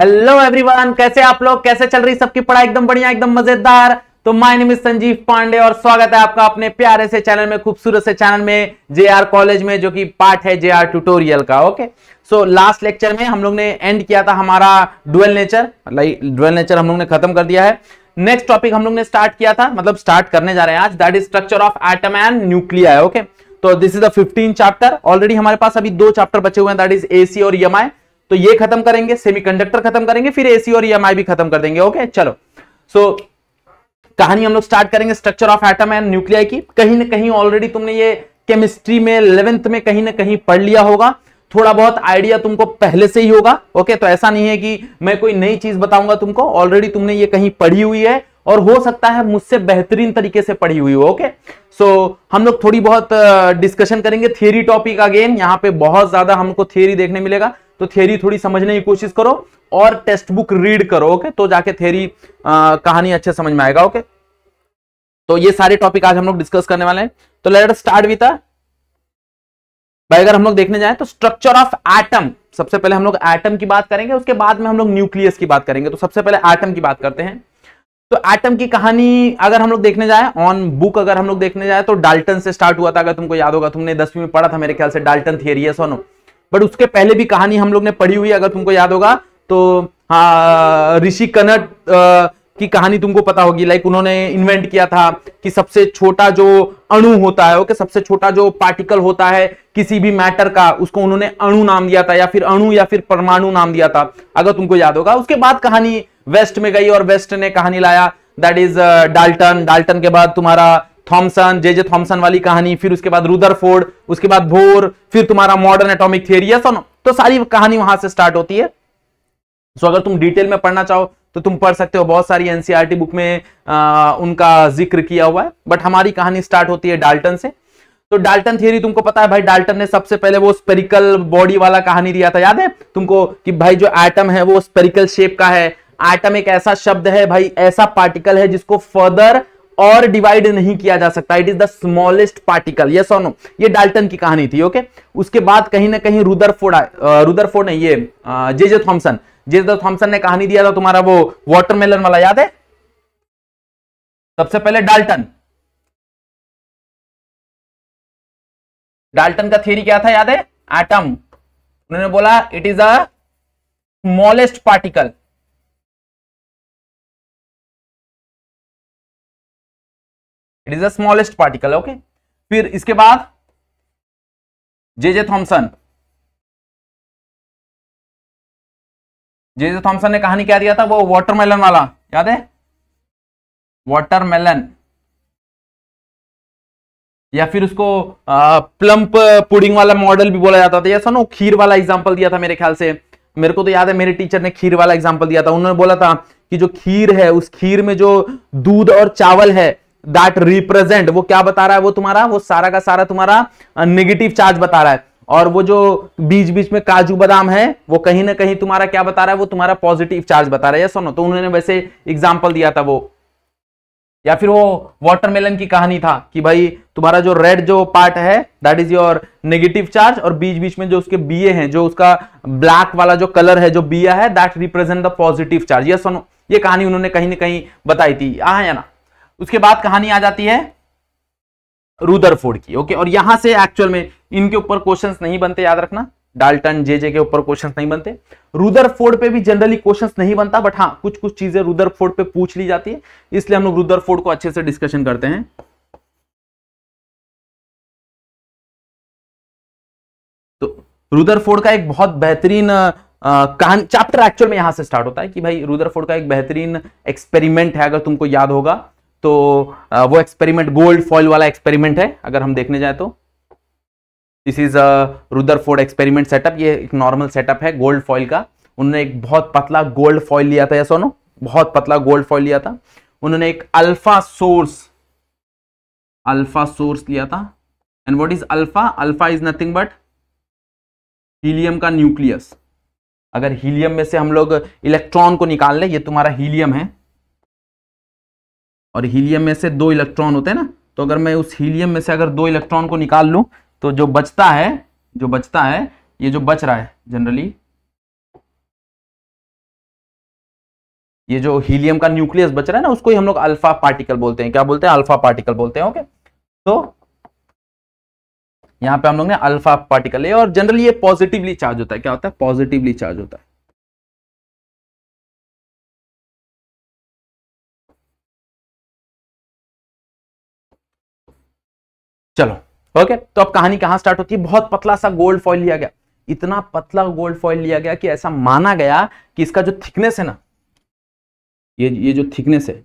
Hello everyone कैसे आप लोग कैसे चल रही सबकी पढ़ाई एकदम बढ़िया एकदम मजेदार तो my name is Sanjeev Pandey और स्वागत है आपका अपने प्यारे से चैनल में खूबसूरत से चैनल में आर कॉलेज में जो कि पार्ट है आर ट्यूटोरियल का ओके सो लास्ट लेक्चर में हम लोग ने एंड किया था हमारा डुअल नेचर मतलब डुअल नेचर हम लोग ने खत्म कर दिया है नेक्स्ट टॉपिक हम लोग ने स्टार्ट किया था मतलब स्टार्ट करने जा रहे हैं आज that is structure of atom and nuclei okay तो this is the fifteen chapter already हमारे पास अभी दो चैप्टर बचे हुए हैं दैट इज एसी और यमआई e तो ये खत्म करेंगे सेमीकंडक्टर खत्म करेंगे फिर एसी और ईएमआई e भी खत्म कर देंगे ओके चलो सो so, कहानी हम लोग स्टार्ट करेंगे structure of atom and nuclei की कहीं ना कहीं ऑलरेडी तुमने ये केमिस्ट्री में इलेवेंथ में कहीं ना कहीं पढ़ लिया होगा थोड़ा बहुत आइडिया तुमको पहले से ही होगा ओके तो ऐसा नहीं है कि मैं कोई नई चीज बताऊंगा तुमको ऑलरेडी तुमने ये कहीं पढ़ी हुई है और हो सकता है मुझसे बेहतरीन तरीके से पढ़ी हुई हो ओके सो so, हम लोग थोड़ी बहुत डिस्कशन करेंगे थियरी टॉपिक अगेन यहाँ पे बहुत ज्यादा हमको थियरी देखने मिलेगा तो थियोरी थोड़ी समझने की कोशिश करो और टेक्स्ट बुक रीड करो ओके तो जाके थियोरी कहानी अच्छे समझ में आएगा ओके तो ये सारे टॉपिक आज हम लोग डिस्कस करने वाले हैं तो लेट स्टार्ट विथ भाई अगर हम लोग देखने जाए तो स्ट्रक्चर ऑफ एटम सबसे पहले हम लोग एटम की बात करेंगे उसके बाद में हम लोग न्यूक्लियस की बात करेंगे तो सबसे पहले एटम की बात करते हैं तो एटम की कहानी अगर हम लोग देखने जाए ऑन बुक अगर हम लोग देखने जाए तो डाल्टन से स्टार्ट हुआ था अगर तुमको याद होगा तुमने दसवीं में पढ़ा था मेरे ख्याल से डाल्टन थियरी है सोनो बट उसके पहले भी कहानी हम लोग ने पढ़ी हुई अगर तुमको याद होगा तो हाँ ऋषि कनट की कहानी तुमको पता होगी लाइक उन्होंने इन्वेंट किया था कि सबसे छोटा जो अणु होता है ओके सबसे छोटा जो पार्टिकल होता है किसी भी मैटर का उसको उन्होंने अणु नाम दिया था या फिर अणु या फिर परमाणु नाम दिया था अगर तुमको याद होगा उसके बाद कहानी वेस्ट में गई और वेस्ट ने कहानी लाया दैट इज डाल्टन डाल्टन के बाद तुम्हारा थॉमसन जे जे थॉमसन वाली कहानी फिर उसके बाद रुदर फोर्ड उसके बाद भोर फिर तुम्हारा मॉडर्न एटॉमिक थियरी है तो सारी कहानी वहां से स्टार्ट होती है सो अगर तुम डिटेल में पढ़ना चाहो तो तुम पढ़ सकते हो बहुत सारी एनसीईआरटी बुक e में आ, उनका जिक्र किया हुआ है बट हमारी कहानी स्टार्ट होती है डाल्टन से तो डाल्टन थियरी तुमको पता है भाई डाल्टन ने सबसे पहले वो स्पेरिकल बॉडी वाला कहानी दिया था याद है तुमको कि भाई जो एटम है वो स्पेरिकल शेप का है एटम एक ऐसा शब्द है भाई ऐसा पार्टिकल है जिसको फर्दर और डिवाइड नहीं किया जा सकता it is the smallest particle ये सोनो ये डाल्टन की कहानी थी ओके उसके बाद कहीं ना कहीं रुदरफोर्ड रुदरफोर्ड नहीं ये जे जे थॉम्सन जे जे थॉम्सन ने कहानी दिया था तुम्हारा वो वाटरमेलन वाला याद है सबसे पहले डाल्टन डाल्टन का थ्योरी क्या था याद है एटम उन्होंने बोला it is a smallest particle it is the smallest particle okay फिर इसके बाद जे जे थॉम्सन जे जे थॉम्सन ने कहानी क्या दिया था वो वाटरमेलन वाला याद है वाटरमेलन या फिर उसको प्लम्प पुडिंग वाला मॉडल भी बोला जाता था या सुनो खीर वाला एग्जाम्पल दिया था मेरे ख्याल से मेरे को तो याद है मेरे टीचर ने खीर वाला एग्जाम्पल दिया था उन्होंने बोला था कि जो खीर है उस खीर में जो दूध और चावल है दैट रिप्रेजेंट वो क्या बता रहा है वो तुम्हारा वो सारा का सारा तुम्हारा नेगेटिव चार्ज बता रहा है और वो जो बीच बीच में काजू बादाम है वो कहीं ना कहीं तुम्हारा क्या बता रहा है वो तुम्हारा पॉजिटिव चार्ज बता रहा है सुनो तो उन्होंने वैसे एग्जाम्पल दिया था वो या फिर वो वाटरमेलन की कहानी था कि भाई तुम्हारा जो रेड जो पार्ट है that is your negative charge और बीच बीच में जो उसके बीए हैं जो उसका ब्लैक वाला जो कलर है जो बिया है that represent the positive charge yes सुनो ये कहानी उन्होंने कहीं ना कहीं बताई थी आ है ना उसके बाद कहानी आ जाती है रुदरफोर्ड की ओके और यहां से एक्चुअल में इनके ऊपर क्वेश्चंस नहीं बनते याद रखना डाल्टन जे जे के ऊपर क्वेश्चंस नहीं बनते रुदरफोर्ड पे भी जनरली क्वेश्चंस नहीं बनता बट हाँ कुछ कुछ चीजें रुदरफोर्ड पे पूछ ली जाती है इसलिए हम लोग रुदरफोर्ड को अच्छे से डिस्कशन करते हैं तो रुदरफोर्ड का एक बहुत बेहतरीन कहानी चैप्टर एक्चुअल में यहां से स्टार्ट होता है कि भाई रुदरफोर्ड का एक बेहतरीन एक्सपेरिमेंट है अगर तुमको याद होगा तो वो एक्सपेरिमेंट गोल्ड फॉइल वाला एक्सपेरिमेंट है अगर हम देखने जाए तो this is a Rutherford experiment setup ये एक नॉर्मल सेटअप है गोल्ड फॉइल का उन्होंने एक बहुत पतला गोल्ड फॉइल लिया था या सोनो बहुत पतला गोल्ड फॉइल लिया था उन्होंने एक अल्फा सोर्स अल्फा सोर्स लिया था and what is alpha alpha is nothing but helium का न्यूक्लियस अगर हीलियम में से हम लोग इलेक्ट्रॉन को निकाल लें ये तुम्हारा हीलियम है और हीलियम में से दो इलेक्ट्रॉन होते हैं ना तो अगर मैं उस हीलियम में से अगर दो इलेक्ट्रॉन को निकाल लूं तो जो बचता है जो बचता है ये जो बच रहा है जनरली ये जो हीलियम का न्यूक्लियस बच रहा है ना उसको ही हम लोग अल्फा पार्टिकल बोलते हैं क्या बोलते हैं अल्फा पार्टिकल बोलते हैं ओके तो यहाँ पे हम लोग ने अल्फा पार्टिकल है और जनरली ये पॉजिटिवली चार्ज होता है क्या होता है पॉजिटिवली चार्ज होता है चलो ओके तो अब कहानी कहां स्टार्ट होती है बहुत पतला सा गोल्ड फॉइल लिया गया इतना पतला गोल्ड फॉइल लिया गया कि ऐसा माना गया कि इसका जो थिकनेस है ना ये ये जो थिकनेस है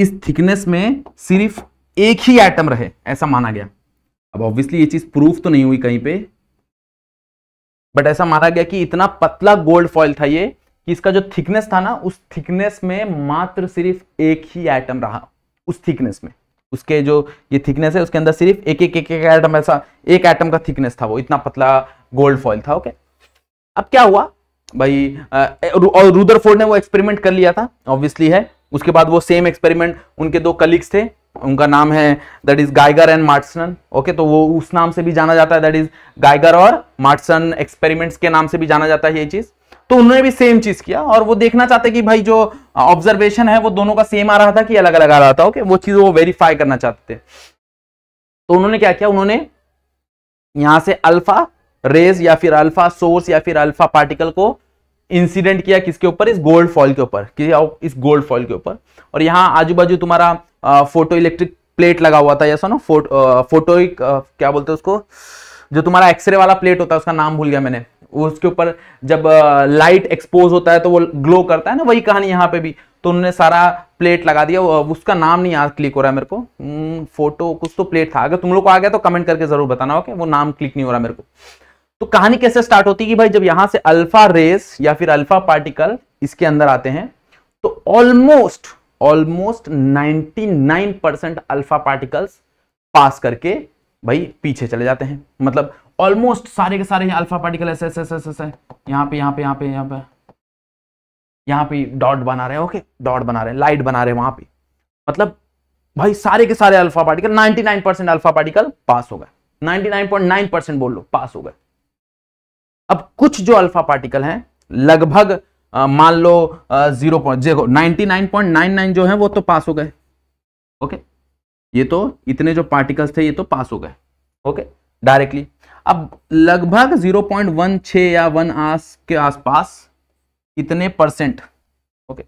इस थिकनेस में सिर्फ एक ही एटम रहे ऐसा माना गया अब ऑब्वियसली ये चीज प्रूफ तो नहीं हुई कहीं पे बट ऐसा माना गया कि इतना पतला गोल्ड फॉइल था ये कि इसका जो थिकनेस था ना उस थिकनेस में मात्र सिर्फ एक ही आइटम रहा उस थिकनेस में उसके जो ये थिकनेस है उसके अंदर सिर्फ एक एक एक एक आइटम ऐसा एक आइटम का थिकनेस था वो इतना पतला गोल्ड फॉइल था ओके अब क्या हुआ भाई और रूदरफोर्ड ने वो एक्सपेरिमेंट कर लिया था ऑब्वियसली है उसके बाद वो सेम एक्सपेरिमेंट उनके दो कलीग्स थे उनका नाम है that is Geiger and Marsden okay तो वो उस नाम से भी जाना जाता है दैट इज गाइगर और मार्टसन एक्सपेरिमेंट्स के नाम से भी जाना जाता है ये चीज़ तो उन्होंने भी सेम चीज किया और वो देखना चाहते कि भाई जो ऑब्जर्वेशन है वो दोनों का सेम आ रहा था कि अलग अलग आ रहा था ओके वो चीज वो वेरीफाई करना चाहते थे तो उन्होंने क्या किया उन्होंने यहां से अल्फा रेज या फिर अल्फा सोर्स या फिर अल्फा पार्टिकल को इंसिडेंट किया किसके ऊपर इस गोल्ड फॉल के ऊपर इस गोल्ड फॉल के ऊपर और यहाँ आजू बाजू तुम्हारा फोटो इलेक्ट्रिक प्लेट लगा हुआ था या सुनो फोटो फोटो क्या बोलते हैं उसको जो तुम्हारा एक्सरे वाला प्लेट होता है उसका नाम भूल गया मैंने उसके ऊपर जब लाइट एक्सपोज होता है तो वो ग्लो करता है ना वही कहानी यहाँ पे भी तो उन्होंने सारा प्लेट लगा दिया उसका नाम नहीं याद क्लिक हो रहा है मेरे को फोटो हम्म, कुछ तो प्लेट था अगर तुम लोग को आ गया तो कमेंट करके जरूर बताना ओके वो नाम क्लिक नहीं हो रहा मेरे को तो कहानी कैसे स्टार्ट होती है कि भाई जब यहां से अल्फा रेस या फिर अल्फा पार्टिकल इसके अंदर आते हैं तो almost almost 99 percent alpha particles pass करके भाई पीछे चले जाते हैं मतलब ऑलमोस्ट सारे के सारे अल्फा पार्टिकल ऐसे ऐसे ऐसे ऐसे यहाँ पे यहाँ पे यहाँ पे यहाँ पे यहाँ पे डॉट बना रहे हैं ओके डॉट बना रहे हैं लाइट बना रहे हैं वहां पे मतलब भाई सारे के सारे alpha particle 99 percent alpha particle pass हो गए 99.9 परसेंट बोल लो पास हो गए अब कुछ जो अल्फा पार्टिकल हैं लगभग मान लो जीरो पॉइंट देखो नाइनटी जो है वो तो पास हो गए ओके ये तो इतने जो पार्टिकल्स थे ये तो पास हो गए ओके डायरेक्टली अब लगभग 0.16 या वन आस के आसपास कितने परसेंट ओके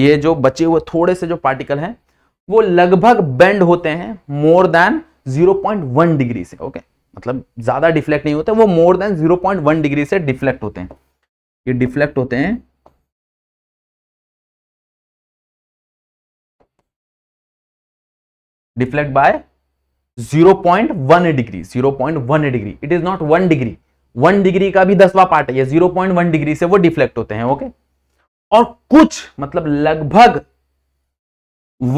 ये जो बचे हुए थोड़े से जो पार्टिकल हैं वो लगभग बेंड होते हैं मोर देन 0.1 डिग्री से ओके मतलब ज्यादा डिफ्लेक्ट नहीं होते वो मोर देन 0.1 डिग्री से डिफ्लेक्ट होते हैं ये डिफ्लेक्ट होते हैं deflect by 0.1 degree 0.1 degree it is not one degree one degree का भी दसवा पार्ट है जीरो पॉइंट वन डिग्री से वो डिफ्लेक्ट होते हैं ओके और कुछ मतलब लगभग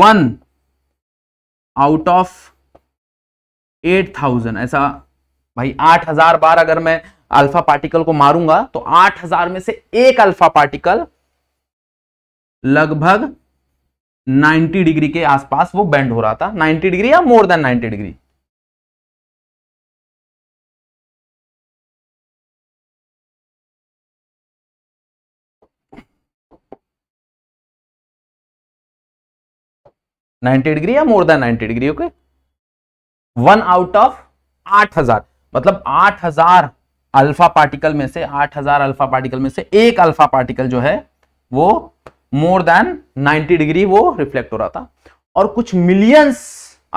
one out of eight thousand ऐसा भाई आठ हजार बार अगर मैं अल्फा पार्टिकल को मारूंगा तो आठ हजार में से एक अल्फा पार्टिकल लगभग 90 डिग्री के आसपास वो बेंड हो रहा था 90 डिग्री या मोर देन 90 डिग्री 90 डिग्री या more than 90 degree okay one out of 8000 मतलब 8000 अल्फा पार्टिकल में से 8000 अल्फा पार्टिकल में से एक अल्फा पार्टिकल जो है वो मोर देन 90 डिग्री वो रिफ्लेक्ट हो रहा था और कुछ मिलियंस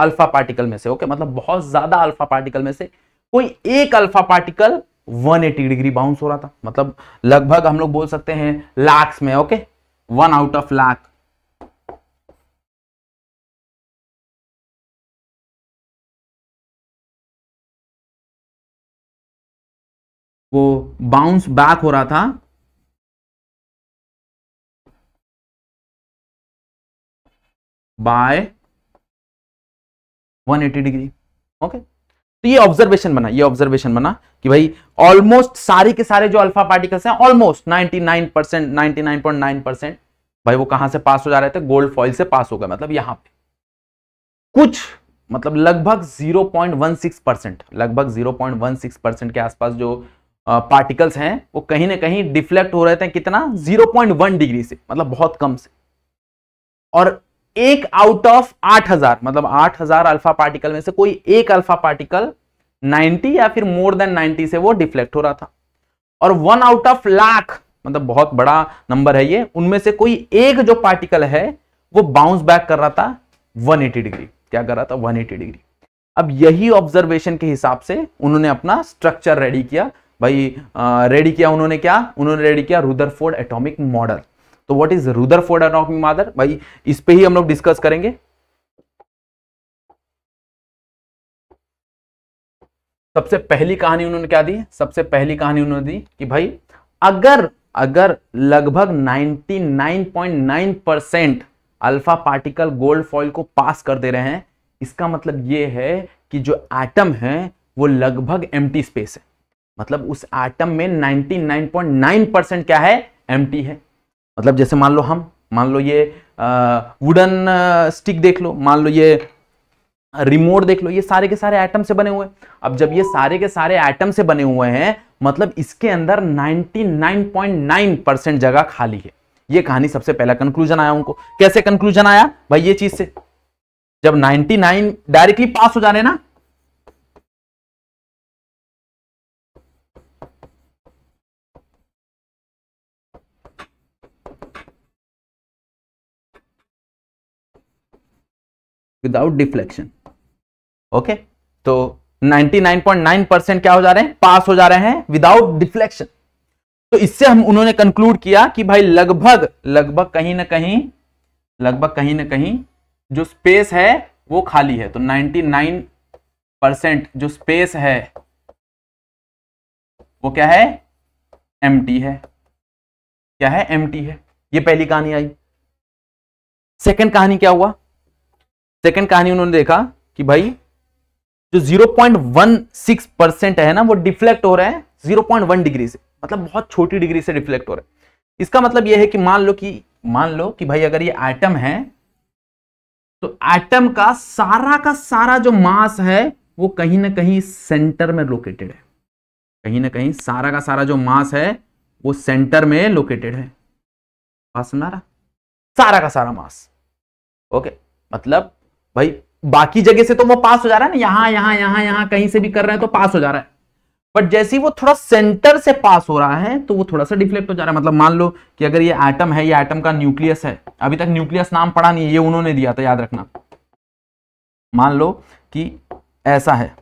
अल्फा पार्टिकल में से ओके मतलब बहुत ज्यादा अल्फा पार्टिकल में से कोई एक अल्फा पार्टिकल 180 डिग्री बाउंस हो रहा था मतलब लगभग हम लोग बोल सकते हैं लाख में okay one out of lakh वो बाउंस बैक हो रहा था बाय 180 डिग्री ओके तो ये ऑब्जर्वेशन बना ये ऑब्जर्वेशन बना कि भाई ऑलमोस्ट सारे के सारे जो अल्फा पार्टिकल्स हैं ऑलमोस्ट 99 परसेंट नाइनटी परसेंट भाई वो कहां से पास हो जा रहे थे गोल्ड फॉइल से पास हो गए मतलब यहां पे कुछ मतलब लगभग 0.16 परसेंट लगभग 0.16 परसेंट के आसपास जो पार्टिकल्स हैं वो कहीं ना कहीं डिफ्लेक्ट हो रहे थे कितना 0.1 डिग्री से मतलब बहुत कम से और एक आउट ऑफ 8000 मतलब 8000 अल्फा पार्टिकल में से कोई एक अल्फा पार्टिकल 90 या फिर मोर देन 90 से वो डिफ्लेक्ट हो रहा था और वन आउट ऑफ लाख मतलब बहुत बड़ा नंबर है ये उनमें से कोई एक जो पार्टिकल है वो बाउंस बैक कर रहा था 180 डिग्री क्या कर रहा था 180 डिग्री अब यही ऑब्जर्वेशन के हिसाब से उन्होंने अपना स्ट्रक्चर रेडी किया भाई रेडी किया उन्होंने क्या उन्होंने रेडी किया रुदर फोर्ड एटोमिक मॉडल तो what is Rutherford atomic model भाई इस पे ही हम लोग डिस्कस करेंगे सबसे पहली कहानी उन्होंने क्या दी सबसे पहली कहानी उन्होंने दी कि भाई अगर अगर लगभग 99.9 percent alpha particle gold foil को पास कर दे रहे हैं इसका मतलब ये है कि जो एटम है वो लगभग एम्प्टी स्पेस है मतलब उस आइटम में 99.9 परसेंट क्या है एम है मतलब जैसे मान लो हम मान लो ये वुडन स्टिक देख लो मान लो ये रिमोट देख लो ये सारे के सारे आइटम से बने हुए अब जब ये सारे के सारे आइटम से बने हुए हैं मतलब इसके अंदर 99.9 परसेंट जगह खाली है ये कहानी सबसे पहला कंक्लूजन आया उनको कैसे कंक्लूजन आया भाई ये चीज से जब 99 डायरेक्टली पास हो जाने ना विदाउट डिफ्लेक्शन ओके तो 99.9 परसेंट क्या हो जा रहे हैं पास हो जा रहे हैं विदाउट डिफ्लेक्शन तो इससे हम उन्होंने कंक्लूड किया कि भाई लगभग लगभग कहीं ना कहीं लगभग कहीं ना कहीं जो स्पेस है वो खाली है तो 99 परसेंट जो स्पेस है वो क्या है एम है क्या है एम है ये पहली कहानी आई सेकेंड कहानी क्या हुआ सेकेंड कहानी उन्होंने देखा कि भाई जो 0.16 परसेंट है ना वो डिफ्लेक्ट हो रहा है 0.1 डिग्री से मतलब बहुत छोटी डिग्री से डिफ्लेक्ट हो रहा है इसका मतलब यह है कि मान लो कि मान लो कि भाई अगर ये आइटम है तो एटम का सारा का सारा जो मास है वो कहीं ना कहीं सेंटर में लोकेटेड है कहीं ना कहीं सारा का सारा जो मास है वो सेंटर में लोकेटेड है सुना रहा सारा का सारा मास ओके मतलब भाई बाकी जगह से तो वो पास हो जा रहा है ना यहां यहां यहां यहां कहीं से भी कर रहे हैं तो पास हो जा रहा है बट जैसे ही वो थोड़ा सेंटर से पास हो रहा है तो वो थोड़ा सा डिफ्लेक्ट हो जा रहा है मतलब मान लो कि अगर ये एटम है ये एटम का न्यूक्लियस है अभी तक न्यूक्लियस नाम पड़ा नहीं है ये उन्होंने दिया था याद रखना मान लो कि ऐसा है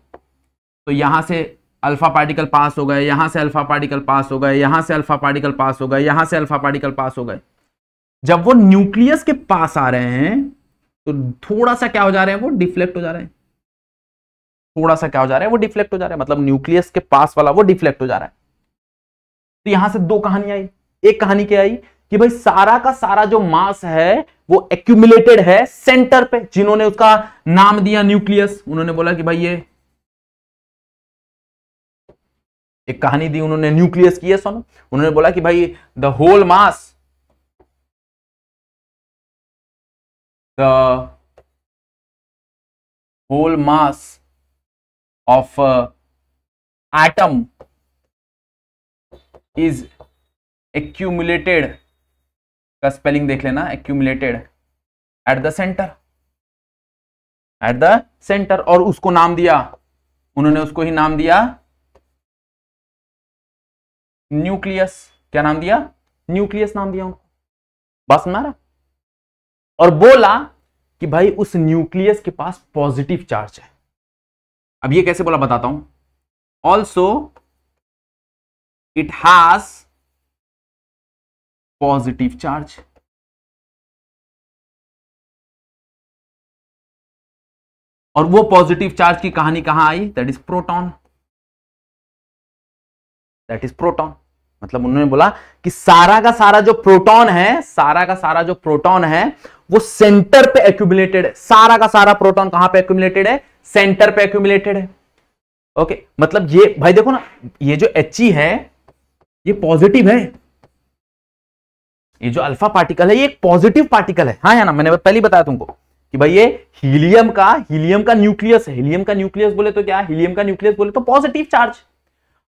तो यहां से अल्फा पार्टिकल पास हो गए यहां से अल्फा पार्टिकल पास हो गए यहां से अल्फा पार्टिकल पास हो गए यहां से अल्फा पार्टिकल पास हो गए जब वो न्यूक्लियस के पास आ रहे हैं तो थोड़ा सा क्या हो जा रहे हैं वो डिफ्लेक्ट हो जा रहे हैं थोड़ा सा क्या हो जा रहा है वो डिफ्लेक्ट हो जा रहा है मतलब न्यूक्लियस के पास वाला वो डिफ्लेक्ट हो जा रहा है तो यहां से दो कहानी आई एक कहानी क्या आई कि भाई सारा का सारा जो मास है वो एक्यूमुलेटेड है सेंटर पे जिन्होंने उसका नाम दिया न्यूक्लियस उन्होंने बोला कि भाई ये एक कहानी दी उन्होंने न्यूक्लियस की है सोनो उन्होंने बोला कि भाई the whole mass the whole mass of uh, atom is accumulated का स्पेलिंग देख लेना accumulated at the center at the center और उसको नाम दिया उन्होंने उसको ही नाम दिया न्यूक्लियस क्या नाम दिया न्यूक्लियस नाम दिया उनको बस मारा और बोला कि भाई उस न्यूक्लियस के पास पॉजिटिव चार्ज है अब ये कैसे बोला बताता हूं also it has positive charge और वो पॉजिटिव चार्ज की कहानी कहां आई that is proton that is proton मतलब उन्होंने बोला कि सारा का सारा जो प्रोटॉन है सारा का सारा जो प्रोटॉन है वो सेंटर पे एक्यूमुलेटेड है सारा का सारा प्रोटॉन कहां पे एक्यूमुलेटेड है सेंटर पे एक्यूमुलेटेड है ओके मतलब ये भाई देखो ना ये जो एच ई e है ये पॉजिटिव है ये जो अल्फा पार्टिकल है ये एक पॉजिटिव पार्टिकल है हाँ ना मैंने पहले बताया तुमको कि भाई ये हीलियम का हीलियम का न्यूक्लियस है हीलियम का न्यूक्लियस बोले तो क्या हीलियम का न्यूक्लियस बोले तो पॉजिटिव चार्ज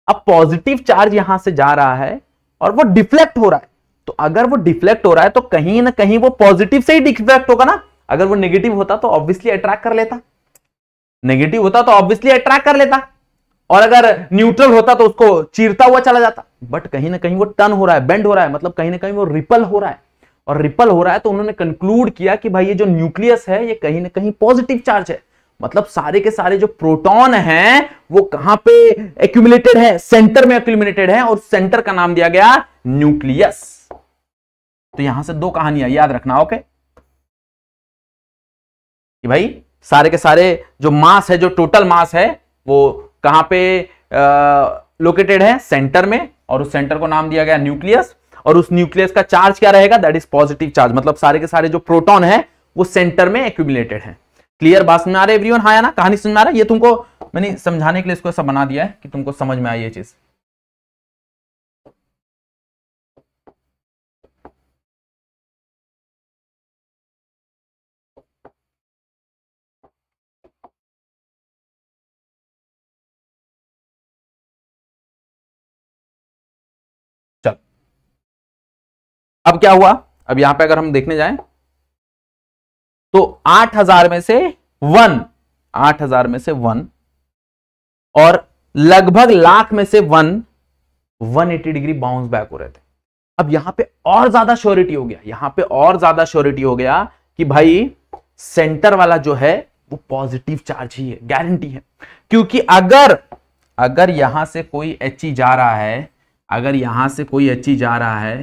अब पॉजिटिव चार्ज यहां से जा रहा है और वो डिफ्लेक्ट हो रहा है तो अगर वो डिफ्लेक्ट हो रहा है तो कहीं ना कहीं वो पॉजिटिव से ही डिफ्लेक्ट होगा ना अगर वो नेगेटिव होता तो ऑब्वियसली अट्रैक्ट कर लेता नेगेटिव होता तो ऑब्वियसली अट्रैक्ट कर लेता और अगर न्यूट्रल होता तो उसको चीरता हुआ चला जाता बट कहीं ना कहीं वो टर्न हो रहा है बेंड हो रहा है मतलब कहीं ना कहीं वो रिपल हो रहा है और रिपल हो रहा है तो उन्होंने कंक्लूड किया कि भाई ये जो न्यूक्लियस है ये कहीं ना कहीं पॉजिटिव चार्ज है मतलब सारे के सारे जो प्रोटॉन हैं वो कहां पे एक्यूमिलेटेड है सेंटर में एक्यूमिलेटेड है और सेंटर का नाम दिया गया न्यूक्लियस तो यहां से दो कहानियां याद रखना ओके कि भाई सारे के सारे जो मास है जो टोटल मास है वो कहां पे लोकेटेड है सेंटर में और उस सेंटर को नाम दिया गया न्यूक्लियस और उस न्यूक्लियस का चार्ज क्या रहेगा दैट इज पॉजिटिव चार्ज मतलब सारे के सारे जो प्रोटॉन है वो सेंटर में एक्यूमिलेटेड है क्लियर बात समझ आ रहा है एवरीवन हाँ या ना कहानी समझ आ रहा है ये तुमको मैंने समझाने के लिए इसको ऐसा बना दिया है कि तुमको समझ में आई ये चीज़ अब क्या हुआ अब यहां पे अगर हम देखने जाएं तो आठ हजार में से वन आठ हजार में से वन और लगभग लाख में से वन 180 डिग्री बाउंस बैक हो रहे थे अब यहां पे और ज्यादा श्योरिटी हो गया यहां पे और ज्यादा श्योरिटी हो गया कि भाई सेंटर वाला जो है वो पॉजिटिव चार्ज ही है गारंटी है क्योंकि अगर अगर यहां से कोई एच e जा रहा है अगर यहां से कोई एच e जा रहा है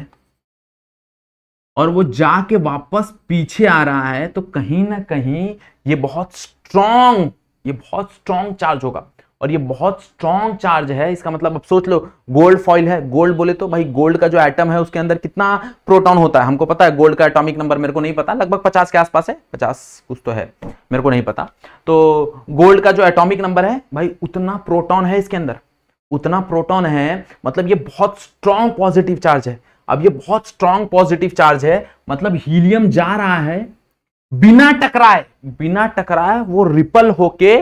और वो जाके वापस पीछे आ रहा है तो कहीं ना कहीं ये बहुत स्ट्रांग ये बहुत स्ट्रांग चार्ज होगा और ये बहुत स्ट्रांग चार्ज है इसका मतलब अब सोच लो गोल्ड फॉइल है गोल्ड बोले तो भाई गोल्ड का जो एटम है उसके अंदर कितना प्रोटॉन होता है हमको पता है गोल्ड का एटॉमिक नंबर मेरे को नहीं पता लगभग पचास के आसपास है पचास कुछ तो है मेरे को नहीं पता तो गोल्ड का जो एटॉमिक नंबर है भाई उतना प्रोटॉन है इसके अंदर उतना प्रोटॉन है मतलब ये बहुत स्ट्रांग पॉजिटिव चार्ज है अब ये बहुत स्ट्रांग पॉजिटिव चार्ज है मतलब हीलियम जा रहा है बिना टकराए बिना टकराए वो रिपल होके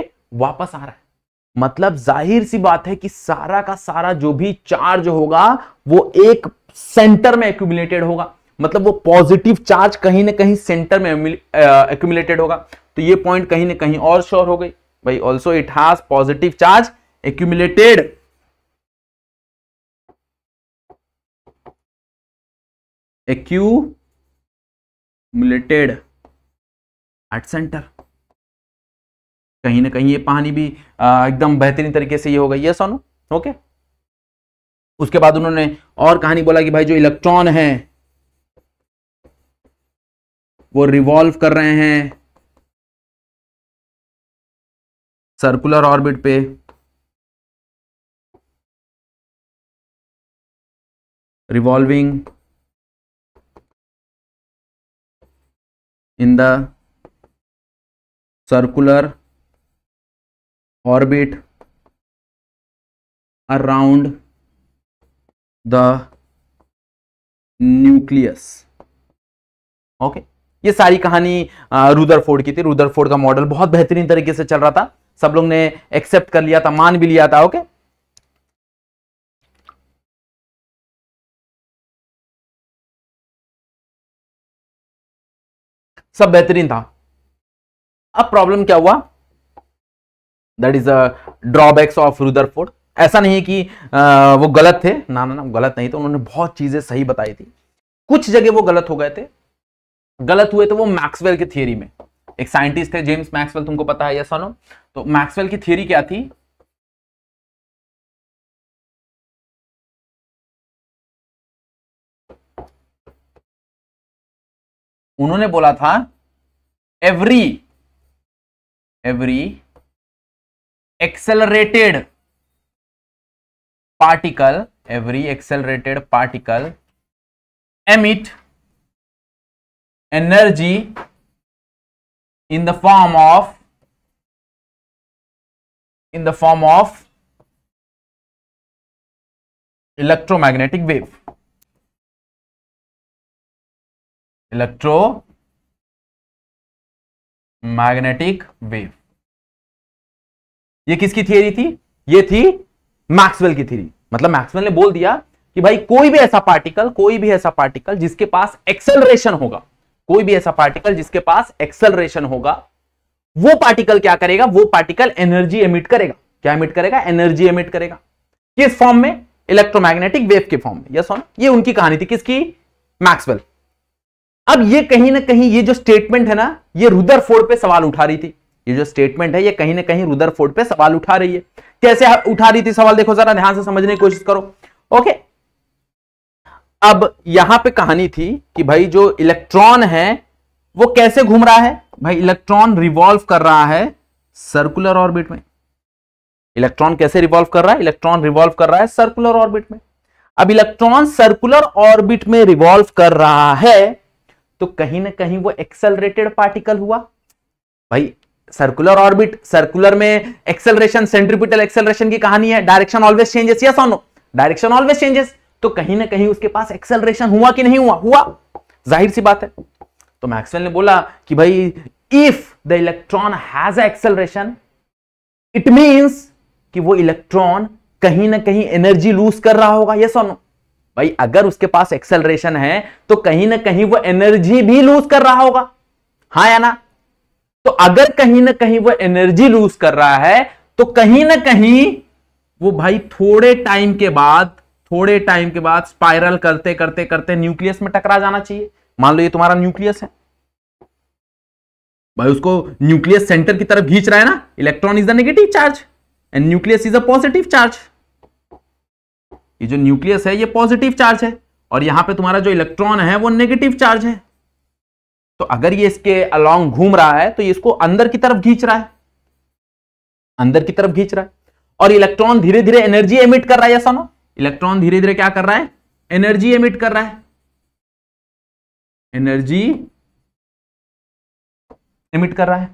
वापस आ रहा है मतलब जाहिर सी बात है कि सारा का सारा जो भी चार्ज होगा वो एक सेंटर में एक्यूमुलेटेड होगा मतलब वो पॉजिटिव चार्ज कहीं ना कहीं सेंटर में एक्यूमुलेटेड होगा तो ये पॉइंट कहीं ना कहीं और श्योर हो गई भाई also it has positive charge accumulated accumulated at centre कहीं ना कहीं ये कहानी भी एकदम बेहतरीन तरीके से ये होगा ये सोनो ओके उसके बाद उन्होंने और कहानी बोला कि भाई जो इलेक्ट्रॉन है वो रिवॉल्व कर रहे हैं सर्कुलर ऑर्बिट पे revolving in the circular orbit around the nucleus okay ये सारी कहानी रुदरफोर्ड की थी रुदरफोर्ड का मॉडल बहुत बेहतरीन तरीके से चल रहा था सब लोग ने एक्सेप्ट कर लिया था मान भी लिया था ओके सब बेहतरीन था अब प्रॉब्लम क्या हुआ that is a drawbacks of Rutherford ऐसा नहीं कि वो गलत थे ना ना ना गलत नहीं थे उन्होंने बहुत चीजें सही बताई थी कुछ जगह वो गलत हो गए थे गलत हुए थे तो वो मैक्सवेल की थियोरी में एक साइंटिस्ट थे जेम्स मैक्सवेल तुमको पता है या सोनो तो मैक्सवेल की थियोरी क्या थी उन्होंने बोला था every every accelerated particle every accelerated particle emit energy in the form of in the form of electromagnetic wave electromagnetic wave ये किसकी थियरी थी ये थी मैक्सवेल की थियरी मतलब मैक्सवेल ने बोल दिया कि भाई कोई भी ऐसा पार्टिकल कोई भी ऐसा पार्टिकल जिसके पास एक्सेलरेशन होगा कोई भी ऐसा पार्टिकल जिसके पास एक्सेलरेशन होगा वो पार्टिकल क्या करेगा वो पार्टिकल एनर्जी एमिट करेगा क्या एमिट करेगा एनर्जी एमिट करेगा किस फॉर्म में इलेक्ट्रोमैग्नेटिक वेव के फॉर्म में यस ये उनकी कहानी थी किसकी मैक्सवेल अब ये कहीं ना कहीं ये जो स्टेटमेंट है ना ये रुदर फोर्ड पे सवाल उठा रही थी ये जो स्टेटमेंट है ये कहीं ना कहीं रुदर फोर्ड पे सवाल उठा रही है कैसे उठा रही थी सवाल देखो जरा ध्यान से समझने की कोशिश करो ओके अब यहां पे कहानी थी कि भाई जो इलेक्ट्रॉन है वो कैसे घूम रहा है भाई इलेक्ट्रॉन रिवॉल्व कर रहा है सर्कुलर ऑर्बिट में इलेक्ट्रॉन कैसे रिवॉल्व कर रहा है इलेक्ट्रॉन रिवॉल्व कर रहा है सर्कुलर ऑर्बिट में अब इलेक्ट्रॉन सर्कुलर ऑर्बिट में रिवॉल्व कर रहा है तो कहीं ना कहीं वो एक्सेलरेटेड पार्टिकल हुआ भाई सर्कुलर ऑर्बिट सर्कुलर में एक्सेलरेशन सेंट्रीपिटल एक्सेलरेशन की कहानी है डायरेक्शन ऑलवेज चेंजेस या सोनो डायरेक्शन ऑलवेज चेंजेस तो कहीं ना कहीं उसके पास एक्सेलरेशन हुआ कि नहीं हुआ हुआ जाहिर सी बात है तो मैक्सवेल ने बोला कि भाई if the electron has acceleration it means कि वो इलेक्ट्रॉन कहीं ना कहीं एनर्जी लूज कर रहा होगा यस और नो भाई अगर उसके पास एक्सेलरेशन है तो कहीं ना कहीं वो एनर्जी भी लूज कर रहा होगा हा या ना तो अगर कहीं ना कहीं वो एनर्जी लूज कर रहा है तो कहीं ना कहीं वो भाई थोड़े टाइम के बाद थोड़े टाइम के बाद स्पाइरल करते करते करते न्यूक्लियस में टकरा जाना चाहिए मान लो ये तुम्हारा न्यूक्लियस है भाई उसको न्यूक्लियस सेंटर की तरफ खींच रहा है ना electron is the negative charge and nucleus is a positive charge ये जो न्यूक्लियस है ये पॉजिटिव चार्ज है और यहां पे तुम्हारा जो इलेक्ट्रॉन है वो नेगेटिव चार्ज है तो अगर ये इसके अलॉन्ग घूम रहा है तो ये इसको अंदर की तरफ घींच रहा है अंदर की तरफ घींच रहा है और इलेक्ट्रॉन धीरे धीरे एनर्जी एमिट कर रहा है ऐसा ना इलेक्ट्रॉन धीरे धीरे क्या कर रहा है एनर्जी एमिट कर रहा है एनर्जी एमिट कर रहा है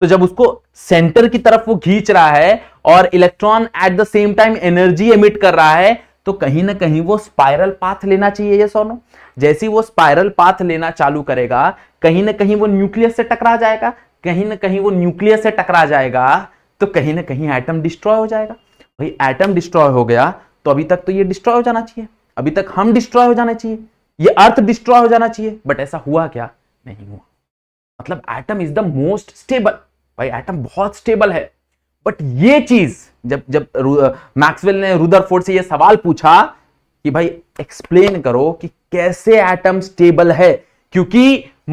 तो जब उसको सेंटर की तरफ वो खींच रहा है और electron at the same time energy emit कर रहा है तो कहीं ना कहीं वो स्पायरल पाथ लेना चाहिए ये सोनो जैसे वो स्पाइरल पाथ लेना चालू करेगा कहीं ना कहीं वो न्यूक्लियस से टकरा जाएगा कहीं ना कहीं वो न्यूक्लियस से टकरा जाएगा तो कहीं ना कहीं एटम डिस्ट्रॉय हो जाएगा भाई एटम डिस्ट्रॉय हो गया तो अभी तक तो ये डिस्ट्रॉय हो जाना चाहिए अभी तक हम डिस्ट्रॉय हो जाना चाहिए ये अर्थ डिस्ट्रॉय हो जाना चाहिए बट ऐसा हुआ क्या नहीं हुआ मतलब atom is the most stable भाई एटम बहुत स्टेबल है बट ये चीज जब जब मैक्सवेल ने रुदरफोर्ड से ये सवाल पूछा कि भाई एक्सप्लेन करो कि कैसे एटम स्टेबल है क्योंकि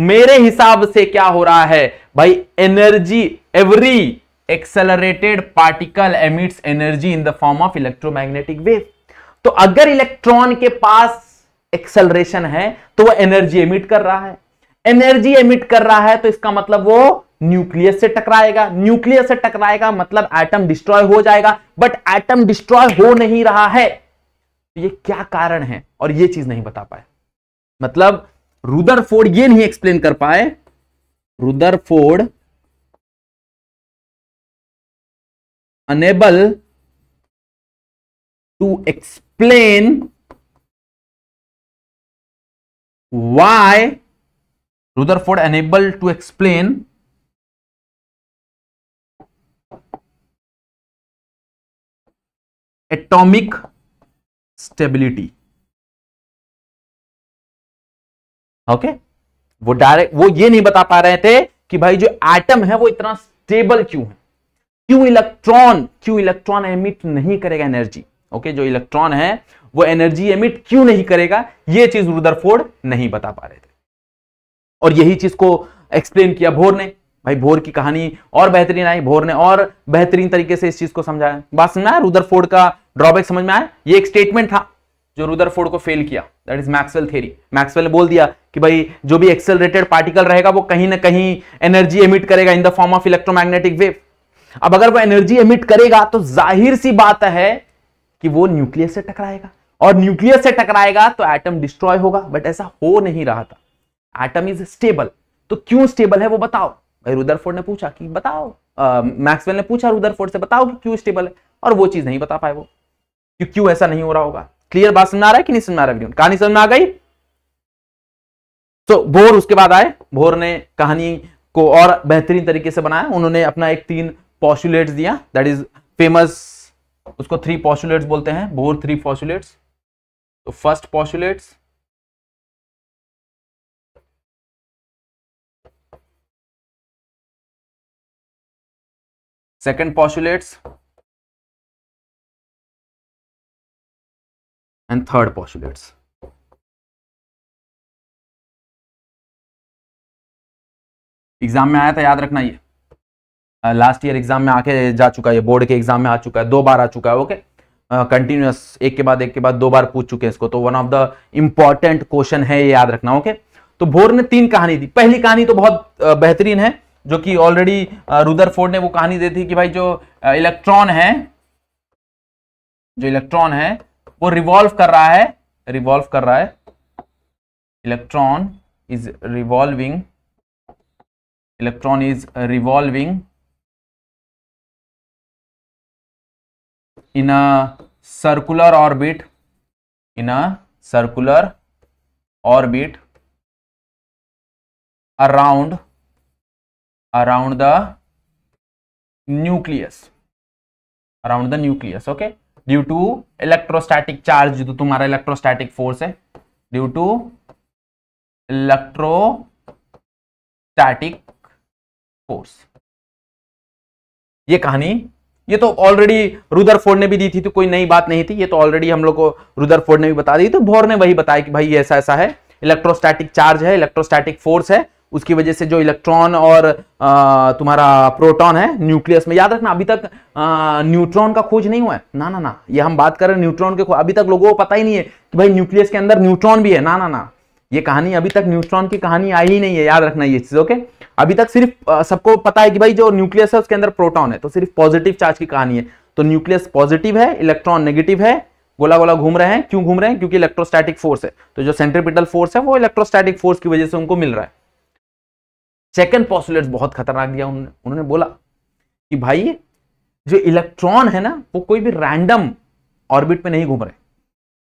मेरे हिसाब से क्या हो रहा है भाई energy every accelerated particle emits energy in the form of electromagnetic wave तो अगर इलेक्ट्रॉन के पास एक्सेलरेशन है तो वह एनर्जी एमिट कर रहा है एनर्जी एमिट कर रहा है तो इसका मतलब वो न्यूक्लियस से टकराएगा न्यूक्लियस से टकराएगा मतलब एटम डिस्ट्रॉय हो जाएगा बट एटम डिस्ट्रॉय हो नहीं रहा है तो ये क्या कारण है और ये चीज नहीं बता पाए मतलब फोर्ड ये नहीं एक्सप्लेन कर पाए ford unable to explain Rutherford unable to explain atomic stability okay वो डायरेक्ट वो ये नहीं बता पा रहे थे कि भाई जो एटम है वो इतना स्टेबल क्यों है क्यों इलेक्ट्रॉन क्यों इलेक्ट्रॉन एमिट नहीं करेगा एनर्जी ओके जो इलेक्ट्रॉन है वो एनर्जी एमिट क्यों नहीं करेगा ये चीज रुदरफोर्ड नहीं बता पा रहे थे और यही चीज को एक्सप्लेन किया भोर ने भाई भोर की कहानी और बेहतरीन आई भोर ने और बेहतरीन तरीके से इस चीज को समझाया बात समझा रुदरफोर्ड का ड्रॉबैक समझ में आया ये एक स्टेटमेंट था जो रुदरफोर्ड को फेल किया that is Maxwell theory Maxwell ने बोल दिया कि भाई जो भी एक्सेलरेटेड पार्टिकल रहेगा वो कहीं ना कहीं एनर्जी एमिट करेगा in the form of electromagnetic wave अब अगर वो एनर्जी एमिट करेगा तो जाहिर सी बात है कि वो न्यूक्लियस से टकराएगा और न्यूक्लियस से टकराएगा तो एटम डिस्ट्रॉय होगा बट ऐसा हो नहीं रहा था एटम इज स्टेबल तो क्यों स्टेबल है वो बताओ भाई रुदरफोर्ड ने पूछा कि बताओ मैक्सवेल ने पूछा रुदरफोर्ड से बताओ कि क्यों स्टेबल है और वो चीज नहीं बता पाए वो कि क्यों ऐसा नहीं हो रहा होगा क्लियर बात समझ आ रहा है कि नहीं समझ आ रहा कहानी समझ में आ गई तो भोर उसके बाद आए भोर ने कहानी को और बेहतरीन तरीके से बनाया उन्होंने अपना एक तीन पॉस्टुलेट दिया दैट इज फेमस उसको थ्री पॉस्टुलेट बोलते हैं भोर थ्री पॉस्टुलेट तो first postulate second postulates and third postulates. Exam में आया था याद रखना ये लास्ट ईयर एग्जाम में आके जा चुका है बोर्ड के एग्जाम में आ चुका है दो बार आ चुका है ओके कंटिन्यूस uh, एक के बाद एक के बाद दो बार पूछ चुके हैं इसको तो one of the important question है ये याद रखना ओके तो भोर ने तीन कहानी दी पहली कहानी तो बहुत uh, बेहतरीन है जो कि ऑलरेडी रुदर फोर्ड ने वो कहानी दी थी कि भाई जो इलेक्ट्रॉन uh, है जो इलेक्ट्रॉन है वो रिवॉल्व कर रहा है रिवॉल्व कर रहा है electron is revolving electron is revolving in a circular orbit in a circular orbit around around the nucleus around the nucleus okay due to electrostatic charge जो तुम्हारा इलेक्ट्रोस्टैटिक फोर्स है ड्यू टू इलेक्ट्रोस्टैटिक फोर्स ये कहानी ये तो already Rutherford ने भी दी थी तो कोई नई बात नहीं थी ये तो ऑलरेडी हम लोग को रुदरफोर्ड ने भी बता दी तो भोर ने वही बताया कि भाई ऐसा ऐसा है इलेक्ट्रोस्टैटिक चार्ज है इलेक्ट्रोस्टैटिक फोर्स है उसकी वजह से जो इलेक्ट्रॉन और तुम्हारा प्रोटॉन है न्यूक्लियस में याद रखना अभी तक न्यूट्रॉन का खोज नहीं हुआ है ना ना ना ये हम बात कर रहे हैं न्यूट्रॉन के अभी तक लोगों को पता ही नहीं है कि भाई न्यूक्लियस के अंदर न्यूट्रॉन भी है ना ना ना ये कहानी अभी तक न्यूट्रॉन की कहानी आई ही नहीं है याद रखना ये चीज ओके अभी तक सिर्फ सबको पता है कि भाई जो न्यूक्लियस है उसके अंदर प्रोटॉन है तो सिर्फ पॉजिटिव चार्ज की कहानी है तो न्यूक्लियस पॉजिटिव है इलेक्ट्रॉन नेगेटिव है गोला गोला घूम रहे हैं क्यों घूम रहे हैं क्योंकि इलेक्ट्रोस्टैटिक फोर्स है तो जो सेंट्रीपिटल फोर्स है वो इलेक्ट्रोस्टैटिक फोर्स की वजह से उनको मिल रहा है सेकेंड पॉस्टुलेट बहुत खतरनाक दिया उन्होंने उन्होंने बोला कि भाई जो इलेक्ट्रॉन है ना वो कोई भी रैंडम ऑर्बिट में नहीं घूम रहे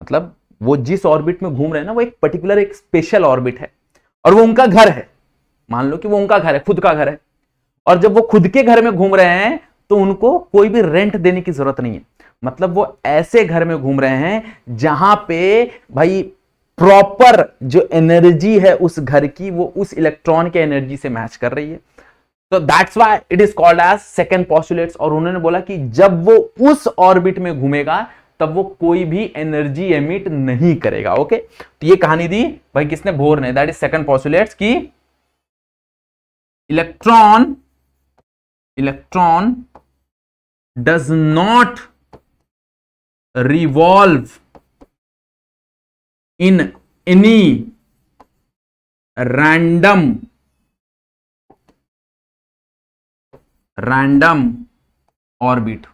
मतलब वो जिस ऑर्बिट में घूम रहे हैं ना वो एक पर्टिकुलर एक स्पेशल ऑर्बिट है और वो उनका घर है मान लो कि वो उनका घर है खुद का घर है और जब वो खुद के घर में घूम रहे हैं तो उनको कोई भी रेंट देने की जरूरत नहीं है मतलब वो ऐसे घर में घूम रहे हैं जहां पे भाई प्रॉपर जो एनर्जी है उस घर की वो उस इलेक्ट्रॉन के एनर्जी से मैच कर रही है तो that's why it is called as second postulates और उन्होंने बोला कि जब वो उस ऑर्बिट में घूमेगा तब वो कोई भी एनर्जी एमिट नहीं करेगा ओके तो ये कहानी दी भाई किसने भोर ने दैट इज सेकेंड पॉस्टुलेट्स की electron electron does not revolve in any random random orbit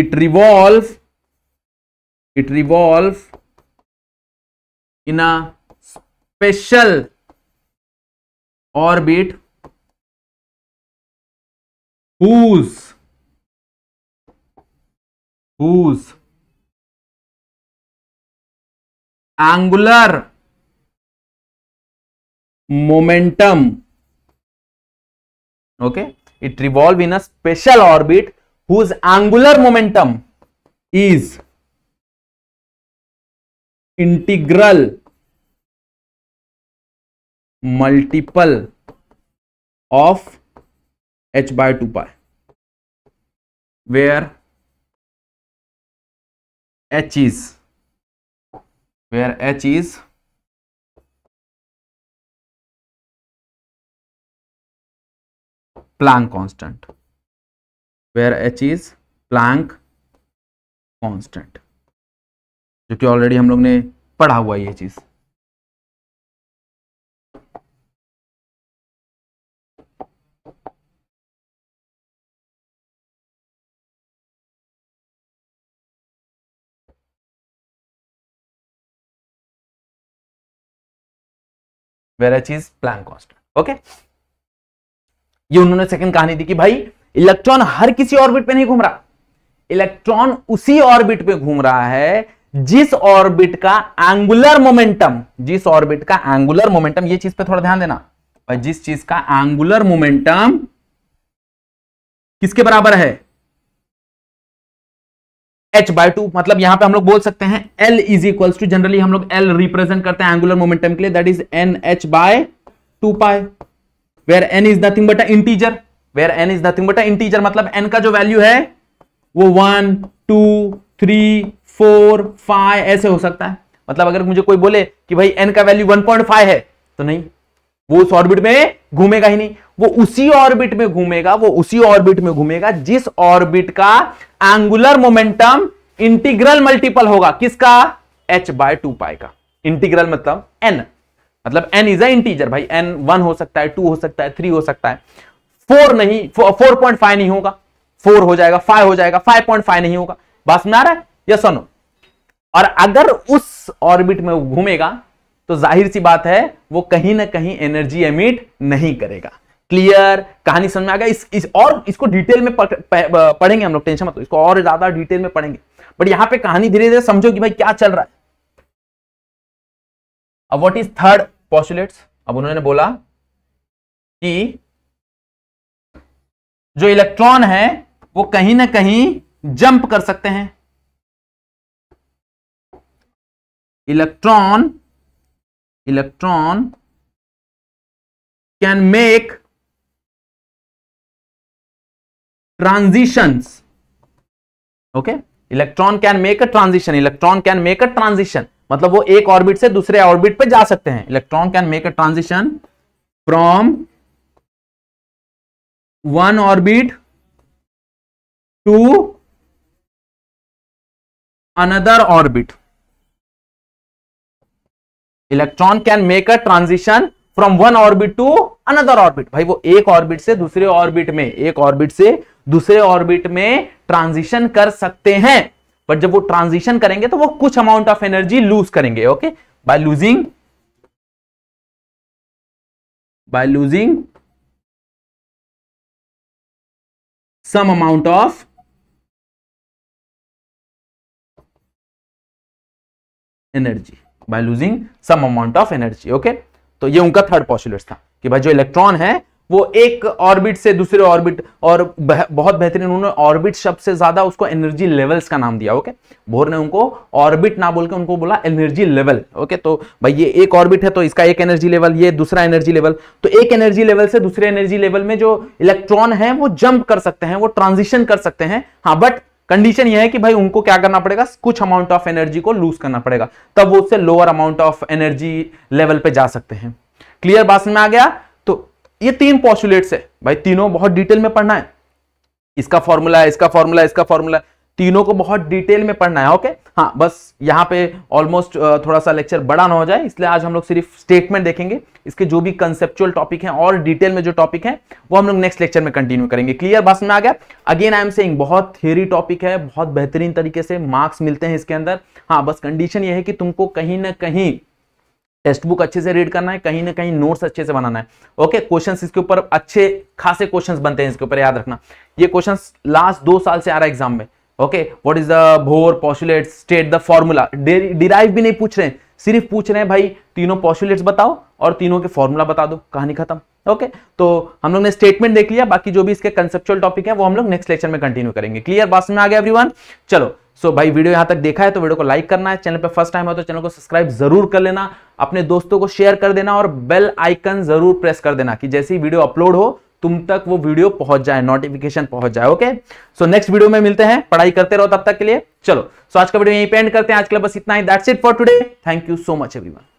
it revolves it revolves in a special orbit whose whose angular momentum okay it revolve in a special orbit whose angular momentum is integral multiple of h by 2 pi where h is where h is Planck constant where h is Planck constant जो कि already हम लोग ने पढ़ा हुआ ये चीज़ where is Planck constant okay ये उन्होंने सेकंड कहानी दी कि भाई इलेक्ट्रॉन हर किसी ऑर्बिट पे नहीं घूम रहा इलेक्ट्रॉन उसी ऑर्बिट पे घूम रहा है जिस ऑर्बिट का एंगुलर मोमेंटम जिस ऑर्बिट का एंगुलर मोमेंटम ये चीज पे थोड़ा ध्यान देना भाई जिस चीज का एंगुलर मोमेंटम किसके बराबर है एच बाय टू मतलब यहां पे हम लोग बोल सकते हैं L is equal to generally हम लोग एल रिप्रेजेंट करते हैं एंगुलर मोमेंटम के लिए that is n h by two pi where n is nothing but integer where n is nothing but integer मतलब एन का जो वैल्यू है वो one two three four five ऐसे हो सकता है मतलब अगर मुझे कोई बोले कि भाई एन का वैल्यू वन पॉइंट फाइव है तो नहीं वो उस ऑर्बिट में घूमेगा ही नहीं वो उसी ऑर्बिट में घूमेगा वो उसी ऑर्बिट में घूमेगा जिस ऑर्बिट का एंगुलर मोमेंटम इंटीग्रल मल्टीपल होगा किसका एच बाय टू पाई का इंटीग्रल मतलब एन मतलब एन इज इंटीजर भाई एन वन हो सकता है टू हो सकता है थ्री हो सकता है फोर नहीं फोर पॉइंट फाइव नहीं होगा फोर हो जाएगा फाइव हो जाएगा फाइव पॉइंट फाइव नहीं होगा बात में आ रहा है यस और और अगर उस ऑर्बिट में घूमेगा तो जाहिर सी बात है वो कहीं ना कहीं एनर्जी एमिट नहीं करेगा क्लियर कहानी समझ में आ गया इस, इस और इसको डिटेल में पढ़ेंगे हम लोग टेंशन मत इसको और ज्यादा डिटेल में पढ़ेंगे बट यहां पे कहानी धीरे धीरे समझो कि भाई क्या चल रहा है अब व्हाट इज थर्ड पॉस्टुलेट्स अब उन्होंने बोला कि जो इलेक्ट्रॉन है वो कहीं ना कहीं जंप कर सकते हैं electron electron can make transitions okay electron can make a transition electron can make a transition मतलब वो एक ऑर्बिट से दूसरे ऑर्बिट पे जा सकते हैं electron can make a transition from one orbit to another orbit electron can make a transition from one orbit to another orbit भाई वो एक ऑर्बिट से दूसरे ऑर्बिट में एक ऑर्बिट से दूसरे ऑर्बिट में ट्रांजिशन कर सकते हैं बट जब वो ट्रांजिशन करेंगे तो वो कुछ अमाउंट ऑफ एनर्जी लूज करेंगे okay by losing by losing some amount of energy by losing some amount of energy okay तो ये उनका थर्ड पॉस्टुलेट था कि भाई जो इलेक्ट्रॉन है वो एक ऑर्बिट से दूसरे ऑर्बिट और बह, बहुत बेहतरीन उन्होंने ऑर्बिट शब्द से ज्यादा उसको एनर्जी लेवल्स का नाम दिया ओके भोर ने उनको ऑर्बिट ना बोल के उनको बोला एनर्जी लेवल ओके तो भाई ये एक ऑर्बिट है तो इसका एक एनर्जी लेवल ये दूसरा एनर्जी लेवल तो एक एनर्जी लेवल से दूसरे एनर्जी लेवल में जो इलेक्ट्रॉन है वो जंप कर सकते हैं वो ट्रांजिशन कर सकते हैं हाँ बट कंडीशन यह है कि भाई उनको क्या करना पड़ेगा कुछ अमाउंट ऑफ एनर्जी को लूज करना पड़ेगा तब वो उससे lower amount of energy level पे जा सकते हैं क्लियर बात में आ गया तो ये तीन पॉस्टुलेट्स है भाई तीनों बहुत डिटेल में पढ़ना है इसका फॉर्मूला है इसका फॉर्मूला इसका फॉर्मूला तीनों को बहुत डिटेल में पढ़ना है ओके हाँ बस यहाँ पे ऑलमोस्ट थोड़ा सा लेक्चर बड़ा ना हो जाए इसलिए आज हम लोग सिर्फ स्टेटमेंट देखेंगे इसके जो भी कंसेप्चुअल टॉपिक है और डिटेल में जो टॉपिक है वो हम लोग नेक्स्ट लेक्चर में कंटिन्यू करेंगे क्लियर बस में आ गया अगेन आई एम सेइंग बहुत थियरी टॉपिक है बहुत बेहतरीन तरीके से मार्क्स मिलते हैं इसके अंदर हाँ बस कंडीशन ये है कि तुमको कहीं ना कहीं टेक्स्ट बुक अच्छे से रीड करना है कहीं ना कहीं नोट्स अच्छे से बनाना है ओके क्वेश्चंस इसके ऊपर अच्छे खासे क्वेश्चंस बनते हैं इसके ऊपर याद रखना ये क्वेश्चंस लास्ट दो साल से आ रहा है एग्जाम में okay what is the Bohr postulate state the formula derive भी नहीं पूछ रहे सिर्फ पूछ रहे हैं भाई तीनों पॉस्टुलेट्स बताओ और तीनों के फॉर्मूला बता दो कहानी खत्म ओके तो हम लोग ने स्टेटमेंट देख लिया बाकी जो भी इसके कंसेप्चुअल टॉपिक है वो हम लोग नेक्स्ट लेक्चर में कंटिन्यू करेंगे क्लियर बात में आ गया एवरीवन चलो सो भाई वीडियो यहां तक देखा है तो वीडियो को लाइक करना है चैनल पर फर्स्ट टाइम हो तो चैनल को सब्सक्राइब जरूर कर लेना अपने दोस्तों को शेयर कर देना और बेल आइकन जरूर प्रेस कर देना कि जैसे ही वीडियो अपलोड हो तुम तक वो वीडियो पहुंच जाए नोटिफिकेशन पहुंच जाए ओके सो नेक्स्ट वीडियो में मिलते हैं पढ़ाई करते रहो तब तक के लिए चलो सो so, आज का वीडियो यहीं पे एंड करते हैं आज के लिए बस इतना ही that's it for today thank you so much everyone